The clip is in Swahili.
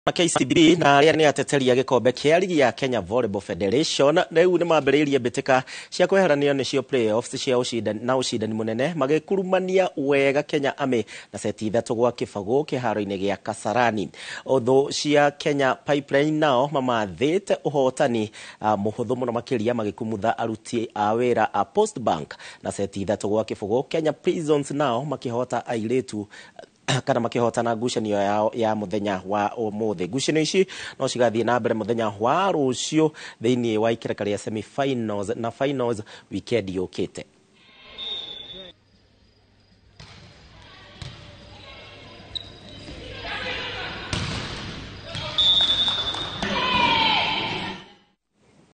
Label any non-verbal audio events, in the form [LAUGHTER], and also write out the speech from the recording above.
KCB na aria ni ateteri a gikombe kia ligi ya Kenya Volleyball Federation riu ni mambiriirie bitika cia kweheranio nicio playoffs cia ushida, na ucindani munene magikurumania wega Kenya Army na seti ithatu gwa kibagu kiharo-ini gia Kasarani uthu cia Kenya Pipeline nao mamathite uhotani uh, muhuthu muno makiria magikumutha aruti a wira a Postbank na seti ithatu gwa kibagu Kenya Prisons nao makihota airitu [CLEARS THROAT] kana makihotana ngucanio yao ya muthenya wa umuthi ngucanio ici no cigathii na mbere muthenya wa rucio thiini wa ikereka ria semifinals na finals weekend yukite